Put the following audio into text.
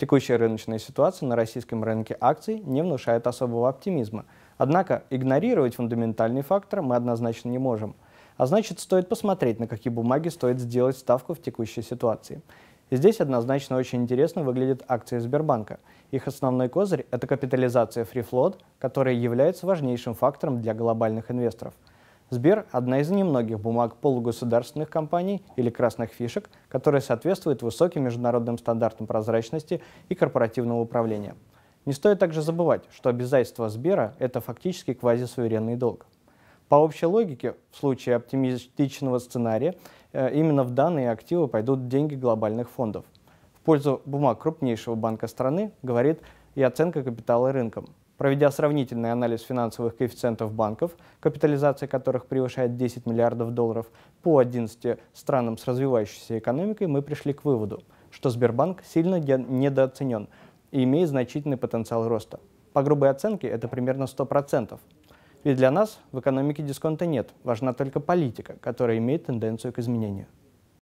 Текущая рыночная ситуация на российском рынке акций не внушает особого оптимизма. Однако игнорировать фундаментальный фактор мы однозначно не можем. А значит, стоит посмотреть, на какие бумаги стоит сделать ставку в текущей ситуации. Здесь однозначно очень интересно выглядят акции Сбербанка. Их основной козырь – это капитализация Free Float, которая является важнейшим фактором для глобальных инвесторов – Сбер – одна из немногих бумаг полугосударственных компаний или красных фишек, которая соответствует высоким международным стандартам прозрачности и корпоративного управления. Не стоит также забывать, что обязательства Сбера – это фактически квазисуверенный долг. По общей логике, в случае оптимистичного сценария, э, именно в данные активы пойдут деньги глобальных фондов. В пользу бумаг крупнейшего банка страны говорит и оценка капитала рынком – Проведя сравнительный анализ финансовых коэффициентов банков, капитализация которых превышает 10 миллиардов долларов, по 11 странам с развивающейся экономикой мы пришли к выводу, что Сбербанк сильно недооценен и имеет значительный потенциал роста. По грубой оценке это примерно 100%. Ведь для нас в экономике дисконта нет, важна только политика, которая имеет тенденцию к изменению.